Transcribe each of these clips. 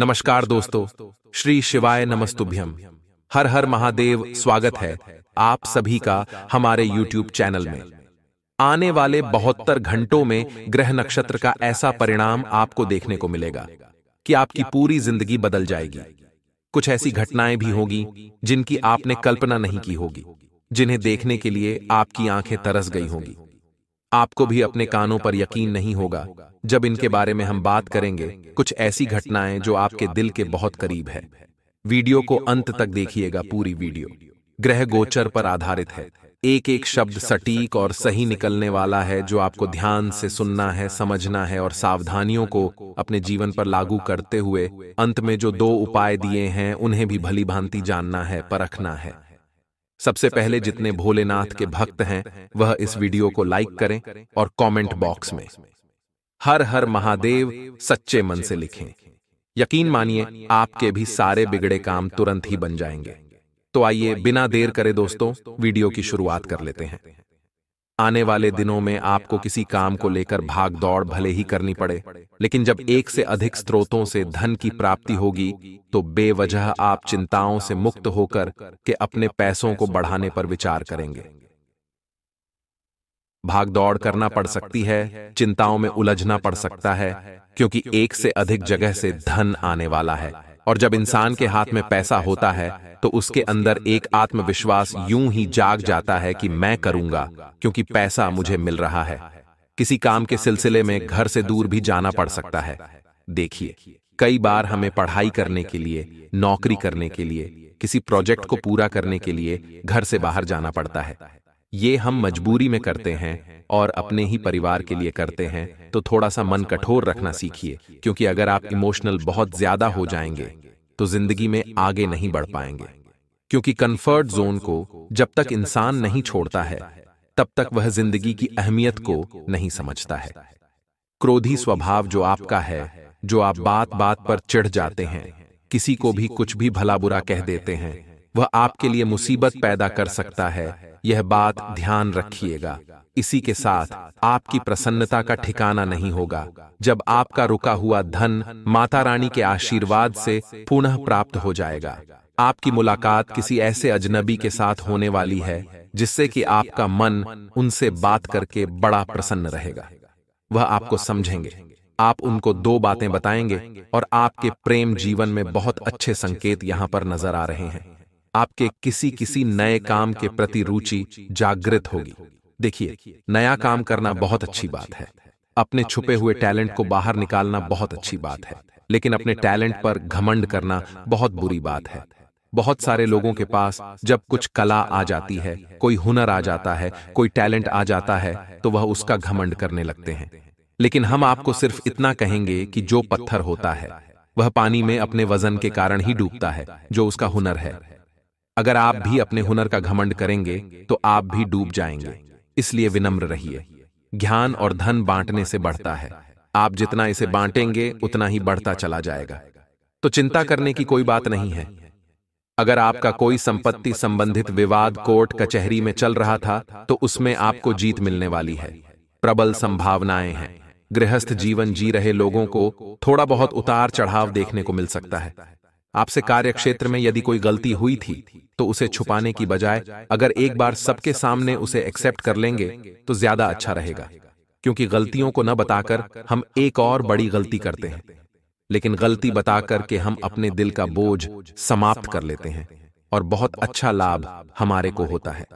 नमस्कार दोस्तों श्री शिवाय नमस्तुभ्यम हर हर महादेव स्वागत है आप सभी का हमारे YouTube चैनल में आने वाले बहत्तर घंटों में ग्रह नक्षत्र का ऐसा परिणाम आपको देखने को मिलेगा कि आपकी पूरी जिंदगी बदल जाएगी कुछ ऐसी घटनाएं भी होगी जिनकी आपने कल्पना नहीं की होगी जिन्हें देखने के लिए आपकी आंखें तरस गई होंगी आपको भी अपने कानों पर यकीन नहीं होगा जब इनके बारे में हम बात करेंगे कुछ ऐसी घटनाएं जो आपके दिल के बहुत करीब है वीडियो को अंत तक देखिएगा पूरी वीडियो ग्रह गोचर पर आधारित है एक एक शब्द सटीक और सही निकलने वाला है जो आपको ध्यान से सुनना है समझना है और सावधानियों को अपने जीवन पर लागू करते हुए अंत में जो दो उपाय दिए हैं उन्हें भी भली भांति जानना है परखना है सबसे पहले जितने भोलेनाथ के भक्त हैं वह इस वीडियो को लाइक करें और कमेंट बॉक्स में हर हर महादेव सच्चे मन से लिखें यकीन मानिए आपके भी सारे बिगड़े काम तुरंत ही बन जाएंगे तो, तो आइए बिना देर करे दोस्तों वीडियो की शुरुआत कर लेते हैं आने वाले दिनों में आपको किसी काम को लेकर भाग दौड़ भले ही करनी पड़े लेकिन जब एक से अधिक स्रोतों से धन की प्राप्ति होगी तो बेवजह आप चिंताओं से मुक्त होकर के अपने पैसों को बढ़ाने पर विचार करेंगे भाग दौड़ करना पड़ सकती है चिंताओं में उलझना पड़ सकता है क्योंकि एक से अधिक जगह से धन आने वाला है और जब इंसान के हाथ में पैसा होता है तो, तो उसके अंदर एक आत्मविश्वास यूं ही जाग जाता है कि मैं करूंगा क्योंकि पैसा मुझे मिल रहा है किसी काम के सिलसिले में घर से दूर भी जाना पड़ सकता है देखिए कई बार हमें पढ़ाई करने के लिए नौकरी करने के लिए किसी प्रोजेक्ट को पूरा करने के लिए घर से बाहर जाना पड़ता है ये हम मजबूरी में करते हैं और अपने ही परिवार के लिए करते हैं तो थोड़ा सा मन कठोर रखना सीखिए क्योंकि अगर आप इमोशनल बहुत ज्यादा हो जाएंगे तो जिंदगी में आगे नहीं बढ़ पाएंगे क्योंकि कंफर्ट जोन को जब तक इंसान नहीं छोड़ता है तब तक वह जिंदगी की अहमियत को नहीं समझता है क्रोधी स्वभाव जो आपका है जो आप बात बात पर चिढ़ जाते हैं किसी को भी कुछ भी भला बुरा कह देते हैं वह आपके लिए मुसीबत पैदा कर सकता है यह बात ध्यान रखिएगा इसी के साथ आपकी प्रसन्नता का ठिकाना नहीं होगा जब आपका रुका हुआ धन माता रानी के आशीर्वाद से पुनः प्राप्त हो जाएगा आपकी मुलाकात किसी ऐसे अजनबी के साथ होने वाली है जिससे कि आपका मन उनसे बात करके बड़ा प्रसन्न रहेगा वह आपको समझेंगे आप उनको दो बातें बताएंगे और आपके प्रेम जीवन में बहुत अच्छे संकेत यहाँ पर नजर आ रहे हैं आपके किसी किसी नए काम के प्रति रुचि जागृत होगी देखिए नया काम करना बहुत अच्छी बात है अपने छुपे हुए टैलेंट को बाहर निकालना बहुत अच्छी बात है लेकिन अपने टैलेंट पर घमंड करना बहुत बुरी बात है बहुत सारे लोगों के पास जब कुछ कला आ जाती है कोई हुनर आ जाता है कोई टैलेंट आ जाता है तो वह तो उसका घमंड करने लगते हैं लेकिन हम आपको सिर्फ इतना कहेंगे कि जो पत्थर होता है वह पानी में अपने वजन के कारण ही डूबता है जो उसका हुनर है अगर आप भी अपने हुनर का घमंड करेंगे तो आप भी डूब जाएंगे इसलिए विनम्र रहिए ज्ञान और धन बांटने से बढ़ता है आप जितना इसे बांटेंगे उतना ही बढ़ता चला जाएगा तो चिंता करने की कोई बात नहीं है अगर आपका कोई संपत्ति संबंधित विवाद कोर्ट कचहरी में चल रहा था तो उसमें आपको जीत मिलने वाली है प्रबल संभावनाएं हैं गृहस्थ जीवन जी रहे लोगों को थोड़ा बहुत उतार चढ़ाव देखने को मिल सकता है आपसे कार्य क्षेत्र में यदि कोई गलती हुई थी तो उसे तो छुपाने की बजाय अगर एक बार सबके सामने उसे एक्सेप्ट कर लेंगे तो, तो ज्यादा अच्छा, अच्छा रहेगा क्योंकि गलतियों को न बताकर हम एक और बड़ी गलती करते हैं लेकिन गलती बताकर के हम अपने दिल का बोझ समाप्त कर लेते हैं और बहुत अच्छा लाभ हमारे को होता है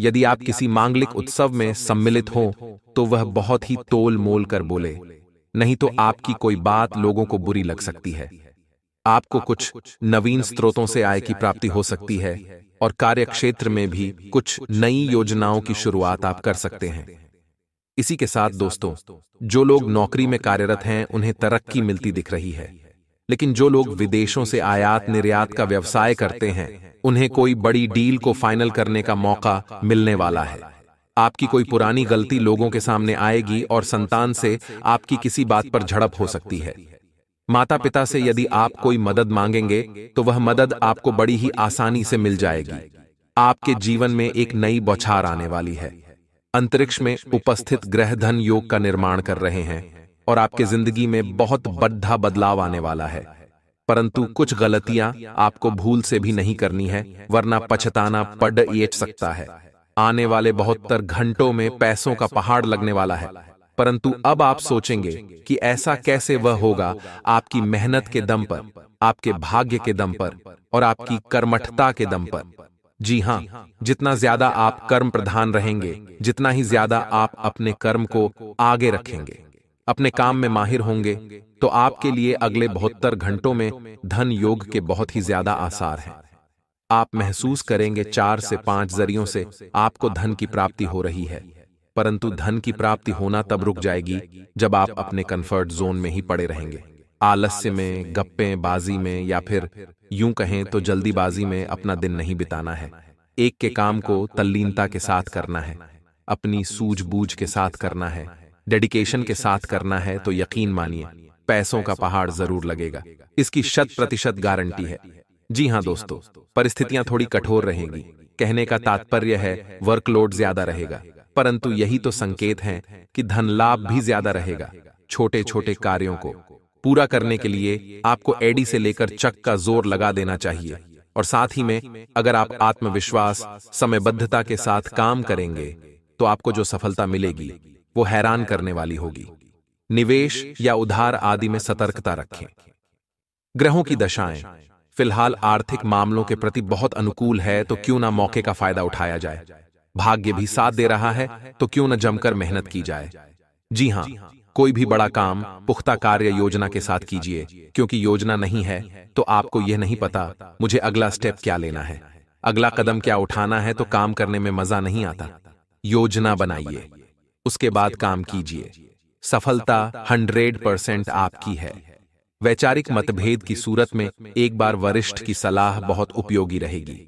यदि आप किसी मांगलिक उत्सव में सम्मिलित हो तो वह बहुत ही तोल मोल कर बोले नहीं तो आपकी कोई बात लोगों को बुरी लग सकती है आपको कुछ नवीन स्रोतों से आय की प्राप्ति हो सकती है और कार्यक्षेत्र में भी कुछ नई योजनाओं की शुरुआत आप कर सकते हैं इसी के साथ दोस्तों जो लोग नौकरी में कार्यरत हैं उन्हें तरक्की मिलती दिख रही है लेकिन जो लोग विदेशों से आयात निर्यात का व्यवसाय करते हैं उन्हें कोई बड़ी डील को फाइनल करने का मौका मिलने वाला है आपकी कोई पुरानी गलती लोगों के सामने आएगी और संतान से आपकी किसी बात पर झड़प हो सकती है माता पिता से यदि आप कोई मदद मांगेंगे तो वह तो मदद आपको बड़ी ही आसानी से मिल जाएगी आपके जीवन में एक नई बौछार आने वाली है अंतरिक्ष में उपस्थित ग्रह धन योग का निर्माण कर रहे हैं और आपके जिंदगी में बहुत बड्ढा बदलाव आने वाला है परंतु कुछ गलतियां आपको भूल से भी नहीं करनी है वरना पछताना पड़ एच सकता है आने वाले बहुत घंटों में पैसों का पहाड़ लगने वाला है परंतु अब आप सोचेंगे कि ऐसा कैसे वह होगा आपकी मेहनत के दम पर आपके भाग्य के दम पर और आपकी कर्मठता के दम पर जी हाँ जितना ज्यादा आप कर्म प्रधान रहेंगे जितना ही ज्यादा आप अपने कर्म को आगे रखेंगे अपने काम में माहिर होंगे तो आपके लिए अगले बहत्तर घंटों में धन योग के बहुत ही ज्यादा आसार हैं आप महसूस करेंगे चार से पांच जरियों से आपको धन की प्राप्ति हो रही है परंतु धन की प्राप्ति होना तब रुक जाएगी जब आप अपने कंफर्ट जोन में ही पड़े रहेंगे आलस्य में गप्पे बाजी में या फिर यूं कहें तो, तो जल्दीबाजी में अपना दिन नहीं बिताना है एक के काम को तल्लीनता के साथ करना है अपनी सूझबूझ के साथ करना है डेडिकेशन के साथ करना है तो, तो यकीन मानिए पैसों का पहाड़ जरूर लगेगा इसकी शत प्रतिशत गारंटी है हाँ, जी हाँ दोस्तों परिस्थितियां थोड़ी कठोर रहेंगी कहने का तात्पर्य है वर्कलोड ज्यादा रहेगा तो परंतु यही तो संकेत है कि धन लाभ भी ज्यादा रहेगा छोटे छोटे कार्यों को पूरा करने के लिए आपको एडी से लेकर चक का जोर लगा देना चाहिए और साथ ही में अगर आप आत्मविश्वास समयबद्धता के साथ काम करेंगे तो, तो आपको जो सफलता मिलेगी वो हैरान करने वाली होगी निवेश या उधार आदि में सतर्कता रखें ग्रहों की दशाएं फिलहाल आर्थिक मामलों के प्रति बहुत अनुकूल है तो, तो क्यों ना मौके का फायदा उठाया जाए भाग्य भी साथ दे रहा है तो क्यों न जमकर मेहनत की जाए जी हाँ कोई भी बड़ा काम पुख्ता कार्य योजना के साथ कीजिए क्योंकि योजना नहीं है तो आपको यह नहीं पता मुझे अगला स्टेप क्या लेना है अगला कदम क्या उठाना है तो काम करने में मजा नहीं आता योजना बनाइए उसके बाद काम कीजिए सफलता 100 परसेंट आपकी है वैचारिक मतभेद की सूरत में एक बार वरिष्ठ की सलाह बहुत उपयोगी रहेगी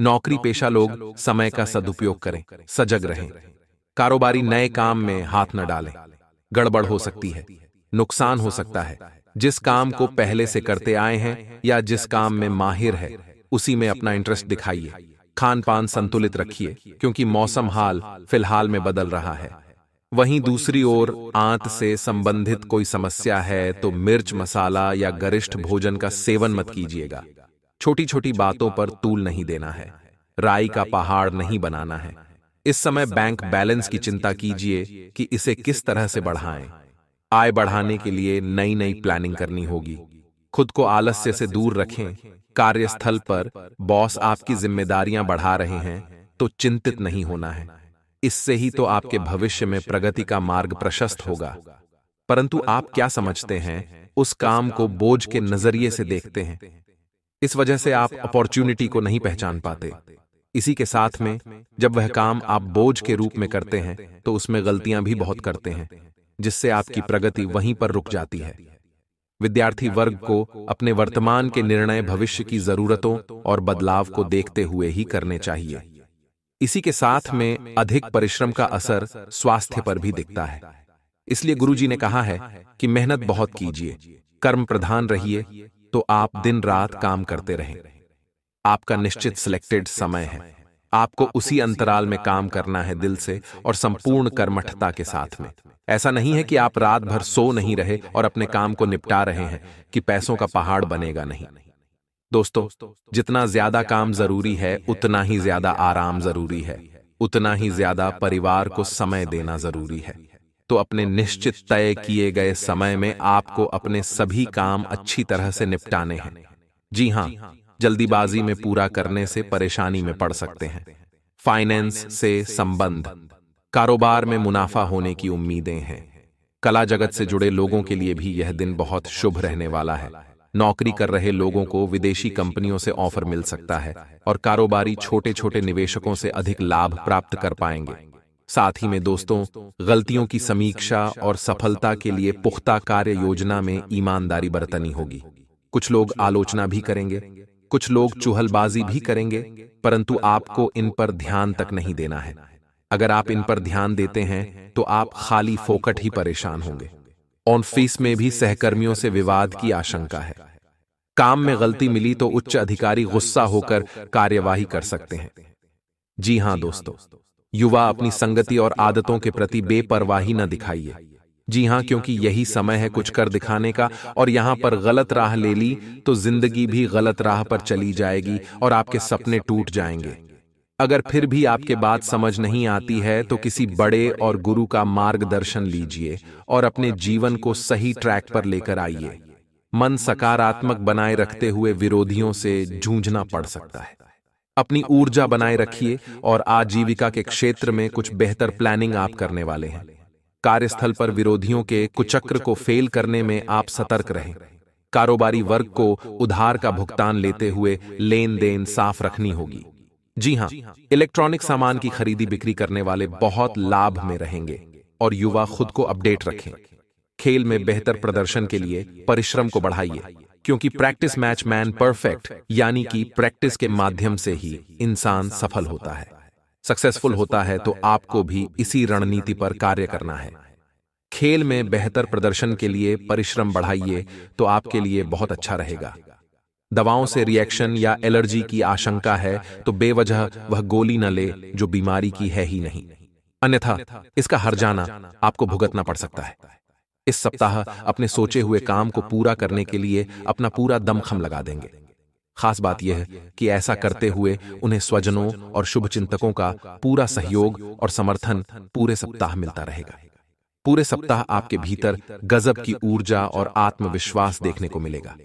नौकरी पेशा लोग समय का सदुपयोग करें सजग रहें कारोबारी नए काम में हाथ न डालें गड़बड़ हो सकती है नुकसान हो सकता है जिस काम को पहले से करते आए हैं या जिस काम में माहिर है उसी में अपना इंटरेस्ट दिखाइए खान पान संतुलित रखिए क्योंकि मौसम हाल फिलहाल में बदल रहा है वहीं दूसरी ओर आंत से संबंधित कोई समस्या है तो, तो मिर्च मसाला या गरिष्ठ भोजन का सेवन मत कीजिएगा छोटी छोटी बातों पर तूल नहीं देना है राई का पहाड़ नहीं बनाना है इस समय बैंक बैलेंस की चिंता कीजिए कि इसे किस तरह से बढ़ाएं। आय बढ़ाने के लिए नई नई प्लानिंग करनी होगी खुद को आलस्य से दूर रखें कार्यस्थल पर बॉस आपकी जिम्मेदारियां बढ़ा रहे हैं तो चिंतित नहीं होना है इससे ही तो, तो आपके भविष्य में प्रगति का मार्ग प्रशस्त होगा परंतु आप क्या समझते हैं उस काम को बोझ के नजरिए से देखते हैं इस वजह से आप अपॉर्चुनिटी को नहीं पहचान पाते इसी के साथ में जब वह काम आप बोझ के रूप में करते हैं तो उसमें गलतियां भी बहुत करते हैं जिससे आपकी प्रगति वहीं पर रुक जाती है विद्यार्थी वर्ग को अपने वर्तमान के निर्णय भविष्य की जरूरतों और बदलाव को देखते हुए ही करने चाहिए इसी के साथ में अधिक परिश्रम का असर स्वास्थ्य पर भी दिखता है इसलिए गुरुजी ने कहा है कि मेहनत बहुत कीजिए कर्म प्रधान रहिए तो आप दिन रात काम करते रहें आपका निश्चित सिलेक्टेड समय है आपको उसी अंतराल में काम करना है दिल से और संपूर्ण कर्मठता के साथ में ऐसा नहीं है कि आप रात भर सो नहीं रहे और अपने काम को निपटा रहे हैं कि पैसों का पहाड़ बनेगा नहीं दोस्तों जितना ज्यादा काम जरूरी है उतना ही ज्यादा आराम जरूरी है उतना ही ज्यादा परिवार को समय देना जरूरी है तो अपने निश्चित तय किए गए समय में आपको अपने सभी काम अच्छी तरह से निपटाने हैं जी हाँ जल्दीबाजी में पूरा करने से परेशानी में पड़ सकते हैं फाइनेंस से संबंध कारोबार में मुनाफा होने की उम्मीदें हैं कला जगत से जुड़े लोगों के लिए भी यह दिन बहुत शुभ रहने वाला है नौकरी कर रहे लोगों को विदेशी कंपनियों से ऑफर मिल सकता है और कारोबारी छोटे छोटे निवेशकों से अधिक लाभ प्राप्त कर पाएंगे साथ ही में दोस्तों गलतियों की समीक्षा और सफलता के लिए पुख्ता कार्य योजना में ईमानदारी बरतनी होगी कुछ लोग आलोचना भी करेंगे कुछ लोग चूहलबाजी भी करेंगे परंतु आपको इन पर ध्यान तक नहीं देना है अगर आप इन पर ध्यान देते हैं तो आप तो खाली फोकट ही परेशान होंगे ऑनफिस में भी सहकर्मियों से विवाद की आशंका है काम में गलती मिली तो, तो उच्च अधिकारी गुस्सा होकर कार्यवाही कर सकते हैं जी हां दोस्तों युवा अपनी संगति और आदतों के प्रति बेपरवाही न दिखाइए जी हाँ क्योंकि यही समय है कुछ कर दिखाने का और यहाँ पर गलत राह ले ली तो जिंदगी भी गलत राह पर चली जाएगी और आपके सपने टूट जाएंगे अगर फिर भी आपके बात समझ नहीं आती है तो किसी बड़े और गुरु का मार्गदर्शन लीजिए और अपने जीवन को सही ट्रैक पर लेकर आइए मन सकारात्मक बनाए रखते हुए विरोधियों से जूझना पड़ सकता है अपनी ऊर्जा बनाए रखिए और आजीविका के क्षेत्र में कुछ बेहतर प्लानिंग आप करने वाले हैं कार्यस्थल पर विरोधियों के कुचक्र को फेल करने में आप सतर्क रहें कारोबारी वर्ग को उधार का भुगतान लेते हुए लेन देन साफ रखनी होगी जी हाँ, हाँ इलेक्ट्रॉनिक सामान की खरीदी बिक्री करने वाले बहुत लाभ में रहेंगे और युवा खुद को अपडेट रखें खेल में बेहतर प्रदर्शन के लिए परिश्रम को बढ़ाइए क्योंकि प्रैक्टिस मैच मैन परफेक्ट यानी कि प्रैक्टिस के माध्यम से ही इंसान सफल होता है सक्सेसफुल होता तो है तो आपको भी इसी रणनीति पर कार्य करना है खेल में बेहतर प्रदर्शन के लिए परिश्रम बढ़ाइए तो, तो आपके लिए बहुत अच्छा, अच्छा रहेगा दवाओं से रिएक्शन या एलर्जी की आशंका है तो, तो बेवजह वह गोली न ले जो बीमारी की है ही नहीं अन्यथा इसका हर जाना आपको भुगतना पड़ सकता है इस सप्ताह अपने सोचे हुए काम को पूरा करने के लिए अपना पूरा दमखम लगा देंगे खास बात यह है कि ऐसा करते हुए उन्हें स्वजनों और शुभचिंतकों का पूरा सहयोग और समर्थन पूरे सप्ताह मिलता रहेगा पूरे सप्ताह आपके भीतर गजब की ऊर्जा और आत्मविश्वास देखने को मिलेगा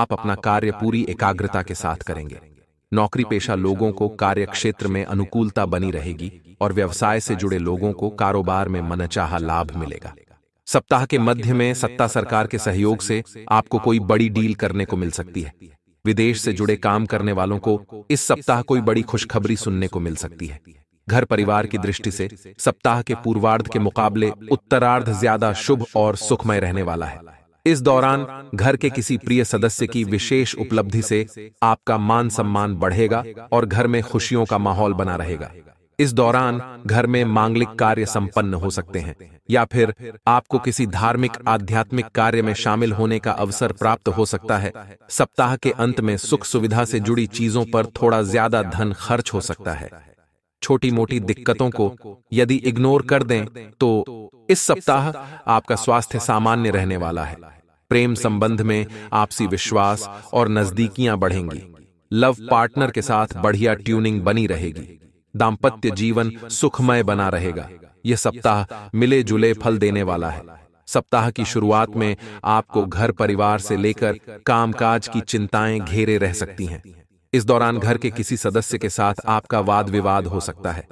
आप अपना कार्य पूरी एकाग्रता के साथ करेंगे नौकरी पेशा लोगों को कार्य क्षेत्र में अनुकूलता बनी रहेगी और व्यवसाय से जुड़े लोगों को कारोबार में मनचाहा लाभ मिलेगा सप्ताह के मध्य में सत्ता सरकार के सहयोग से आपको कोई बड़ी डील करने को मिल सकती है विदेश से जुड़े काम करने वालों को इस सप्ताह कोई बड़ी खुशखबरी सुनने को मिल सकती है घर परिवार की दृष्टि से सप्ताह के पूर्वार्ध के मुकाबले उत्तरार्ध ज्यादा शुभ और सुखमय रहने वाला है इस दौरान घर के किसी प्रिय सदस्य की विशेष उपलब्धि से आपका मान सम्मान बढ़ेगा और घर में खुशियों का माहौल बना रहेगा इस दौरान घर में मांगलिक कार्य संपन्न हो सकते हैं या फिर आपको किसी धार्मिक आध्यात्मिक कार्य में शामिल होने का अवसर प्राप्त हो सकता है सप्ताह के अंत में सुख सुविधा से जुड़ी चीजों पर थोड़ा ज्यादा धन खर्च हो सकता है छोटी मोटी दिक्कतों को यदि इग्नोर कर दें तो इस सप्ताह आपका स्वास्थ्य सामान्य रहने वाला है प्रेम संबंध में आपसी विश्वास और नजदीकियां बढ़ेंगी लव पार्टनर के साथ बढ़िया ट्यूनिंग बनी रहेगी दाम्पत्य जीवन सुखमय बना रहेगा यह सप्ताह मिले जुले फल देने वाला है सप्ताह की शुरुआत में आपको घर परिवार से लेकर कामकाज की चिंताएं घेरे रह सकती हैं इस दौरान घर के किसी सदस्य के साथ आपका वाद विवाद हो सकता है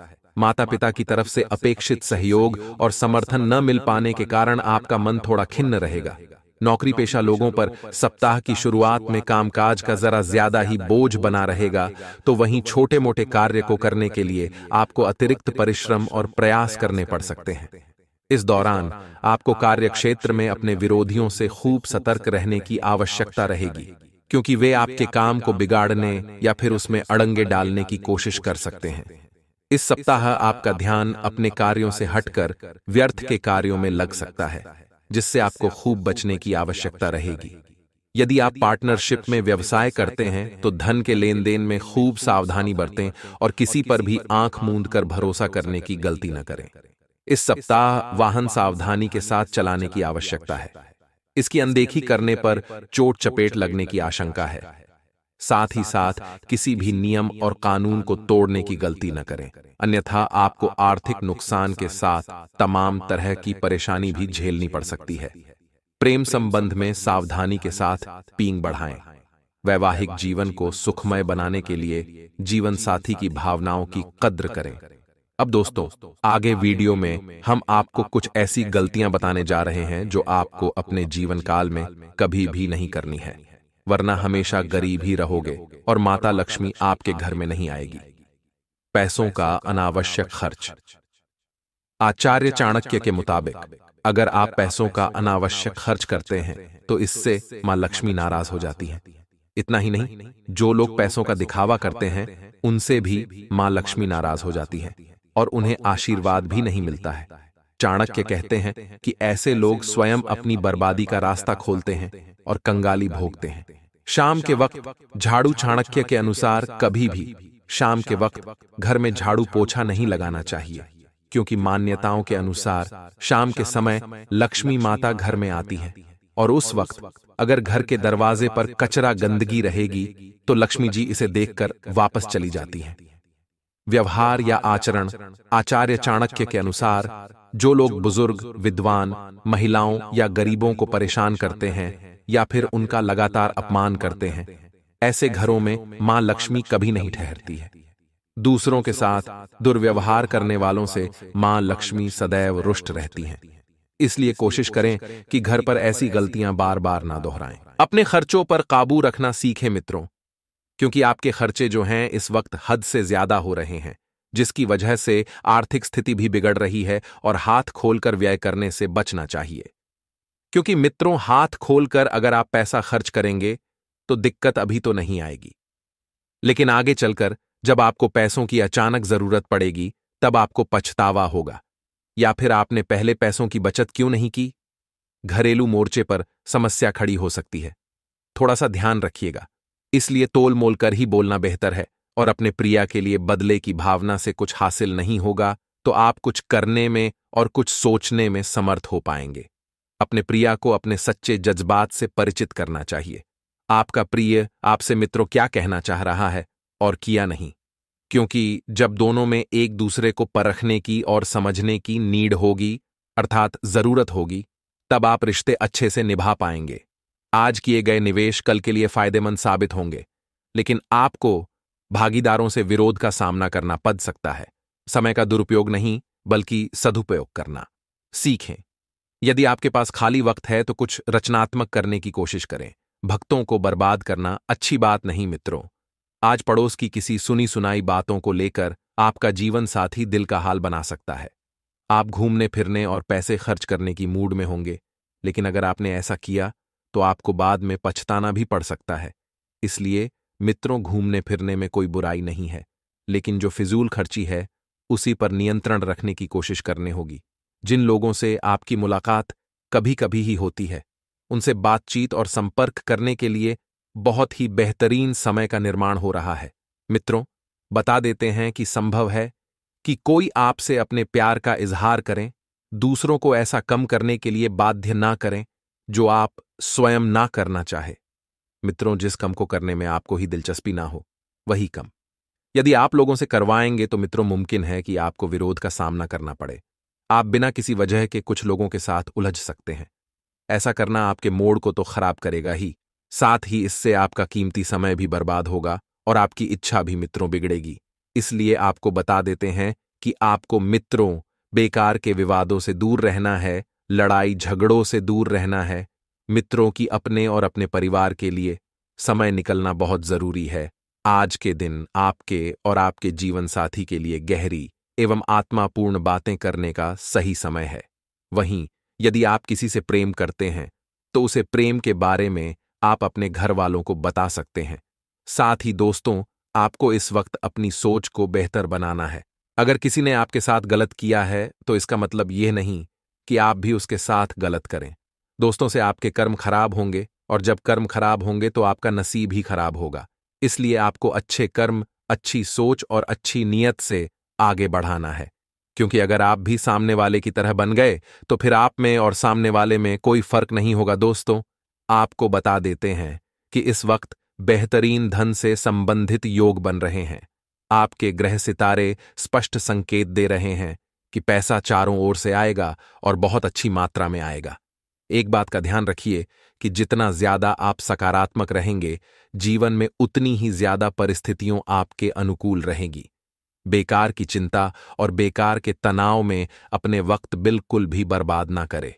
माता पिता की तरफ से अपेक्षित सहयोग और समर्थन न मिल पाने के कारण आपका मन थोड़ा खिन्न रहेगा नौकरी पेशा लोगों पर सप्ताह की शुरुआत में कामकाज का जरा ज्यादा ही बोझ बना रहेगा तो वहीं तो छोटे मोटे कार्य को करने के लिए आपको अतिरिक्त परिश्रम और प्रयास करने पड़ सकते हैं इस दौरान आपको कार्य क्षेत्र में अपने विरोधियों से खूब सतर्क रहने की आवश्यकता रहेगी क्योंकि वे आपके काम को बिगाड़ने या फिर उसमें अड़ंगे डालने की कोशिश कर सकते हैं इस सप्ताह आपका ध्यान अपने कार्यों से हटकर व्यर्थ के कार्यों में लग सकता है जिससे आपको खूब बचने की आवश्यकता रहेगी यदि आप पार्टनरशिप में व्यवसाय करते हैं तो धन के तो लेन देन में खूब सावधानी बरतें और किसी पर भी आंख मूंद कर भरोसा करने की गलती न करें इस सप्ताह वाहन सावधानी के साथ चलाने की आवश्यकता है इसकी अनदेखी करने पर चोट चपेट लगने की आशंका है साथ ही साथ किसी भी नियम और कानून को तोड़ने की गलती न करें अन्यथा आपको आर्थिक नुकसान के साथ तमाम तरह की परेशानी भी झेलनी पड़ सकती है प्रेम संबंध में सावधानी के साथ पींग बढ़ाएं वैवाहिक जीवन को सुखमय बनाने के लिए जीवन साथी की भावनाओं की कद्र करें अब दोस्तों आगे वीडियो में हम आपको कुछ ऐसी गलतियां बताने जा रहे हैं जो आपको अपने जीवन काल में कभी भी नहीं करनी है वरना हमेशा गरीब ही रहोगे और माता लक्ष्मी आपके घर में नहीं आएगी पैसों का अनावश्यक खर्च आचार्य चाणक्य के मुताबिक अगर आप पैसों का अनावश्यक खर्च करते हैं तो इससे मां लक्ष्मी नाराज हो जाती हैं। इतना ही नहीं जो लोग पैसों का दिखावा करते हैं उनसे भी मां लक्ष्मी नाराज हो जाती है और उन्हें आशीर्वाद भी नहीं मिलता है चाणक्य कहते हैं कि ऐसे लोग स्वयं अपनी बर्बादी का रास्ता खोलते हैं और कंगाली भोगते हैं शाम के वक्त झाड़ू चाणक्य के अनुसार कभी भी शाम के वक्त घर में झाड़ू पोछा नहीं लगाना चाहिए क्योंकि मान्यताओं के अनुसार शाम के समय लक्ष्मी माता घर में आती है और उस वक्त अगर घर के दरवाजे पर कचरा गंदगी रहेगी तो, तो लक्ष्मी जी इसे देखकर वापस चली जाती हैं व्यवहार या आचरण आचार्य चाणक्य के अनुसार जो लोग बुजुर्ग विद्वान महिलाओं या गरीबों को परेशान करते हैं या फिर उनका लगातार अपमान करते हैं ऐसे घरों में मां लक्ष्मी कभी नहीं ठहरती है दूसरों के साथ दुर्व्यवहार करने वालों से मां लक्ष्मी सदैव रुष्ट रहती हैं इसलिए कोशिश करें कि घर पर ऐसी गलतियां बार बार ना दोहराएं अपने खर्चों पर काबू रखना सीखें मित्रों क्योंकि आपके खर्चे जो हैं इस वक्त हद से ज्यादा हो रहे हैं जिसकी वजह से आर्थिक स्थिति भी बिगड़ रही है और हाथ खोलकर व्यय करने से बचना चाहिए क्योंकि मित्रों हाथ खोलकर अगर आप पैसा खर्च करेंगे तो दिक्कत अभी तो नहीं आएगी लेकिन आगे चलकर जब आपको पैसों की अचानक जरूरत पड़ेगी तब आपको पछतावा होगा या फिर आपने पहले पैसों की बचत क्यों नहीं की घरेलू मोर्चे पर समस्या खड़ी हो सकती है थोड़ा सा ध्यान रखिएगा इसलिए तोल मोल कर ही बोलना बेहतर है और अपने प्रिया के लिए बदले की भावना से कुछ हासिल नहीं होगा तो आप कुछ करने में और कुछ सोचने में समर्थ हो पाएंगे अपने प्रिया को अपने सच्चे जज्बात से परिचित करना चाहिए आपका प्रिय आपसे मित्रों क्या कहना चाह रहा है और किया नहीं क्योंकि जब दोनों में एक दूसरे को परखने की और समझने की नीड होगी अर्थात जरूरत होगी तब आप रिश्ते अच्छे से निभा पाएंगे आज किए गए निवेश कल के लिए फायदेमंद साबित होंगे लेकिन आपको भागीदारों से विरोध का सामना करना पद सकता है समय का दुरुपयोग नहीं बल्कि सदुपयोग करना सीखें यदि आपके पास खाली वक्त है तो कुछ रचनात्मक करने की कोशिश करें भक्तों को बर्बाद करना अच्छी बात नहीं मित्रों आज पड़ोस की किसी सुनी सुनाई बातों को लेकर आपका जीवन साथी दिल का हाल बना सकता है आप घूमने फिरने और पैसे खर्च करने की मूड में होंगे लेकिन अगर आपने ऐसा किया तो आपको बाद में पछताना भी पड़ सकता है इसलिए मित्रों घूमने फिरने में कोई बुराई नहीं है लेकिन जो फिजूल खर्ची है उसी पर नियंत्रण रखने की कोशिश करने होगी जिन लोगों से आपकी मुलाकात कभी कभी ही होती है उनसे बातचीत और संपर्क करने के लिए बहुत ही बेहतरीन समय का निर्माण हो रहा है मित्रों बता देते हैं कि संभव है कि कोई आपसे अपने प्यार का इजहार करें दूसरों को ऐसा कम करने के लिए बाध्य ना करें जो आप स्वयं ना करना चाहे मित्रों जिस कम को करने में आपको ही दिलचस्पी ना हो वही कम यदि आप लोगों से करवाएंगे तो मित्रों मुमकिन है कि आपको विरोध का सामना करना पड़े आप बिना किसी वजह के कुछ लोगों के साथ उलझ सकते हैं ऐसा करना आपके मोड़ को तो खराब करेगा ही साथ ही इससे आपका कीमती समय भी बर्बाद होगा और आपकी इच्छा भी मित्रों बिगड़ेगी इसलिए आपको बता देते हैं कि आपको मित्रों बेकार के विवादों से दूर रहना है लड़ाई झगड़ों से दूर रहना है मित्रों की अपने और अपने परिवार के लिए समय निकलना बहुत जरूरी है आज के दिन आपके और आपके जीवन साथी के लिए गहरी एवं आत्मापूर्ण बातें करने का सही समय है वहीं यदि आप किसी से प्रेम करते हैं तो उसे प्रेम के बारे में आप अपने घर वालों को बता सकते हैं साथ ही दोस्तों आपको इस वक्त अपनी सोच को बेहतर बनाना है अगर किसी ने आपके साथ गलत किया है तो इसका मतलब यह नहीं कि आप भी उसके साथ गलत करें दोस्तों से आपके कर्म खराब होंगे और जब कर्म खराब होंगे तो आपका नसीब ही खराब होगा इसलिए आपको अच्छे कर्म अच्छी सोच और अच्छी नीयत से आगे बढ़ाना है क्योंकि अगर आप भी सामने वाले की तरह बन गए तो फिर आप में और सामने वाले में कोई फर्क नहीं होगा दोस्तों आपको बता देते हैं कि इस वक्त बेहतरीन धन से संबंधित योग बन रहे हैं आपके ग्रह सितारे स्पष्ट संकेत दे रहे हैं कि पैसा चारों ओर से आएगा और बहुत अच्छी मात्रा में आएगा एक बात का ध्यान रखिए कि जितना ज्यादा आप सकारात्मक रहेंगे जीवन में उतनी ही ज्यादा परिस्थितियों आपके अनुकूल रहेंगी बेकार की चिंता और बेकार के तनाव में अपने वक्त बिल्कुल भी बर्बाद ना करें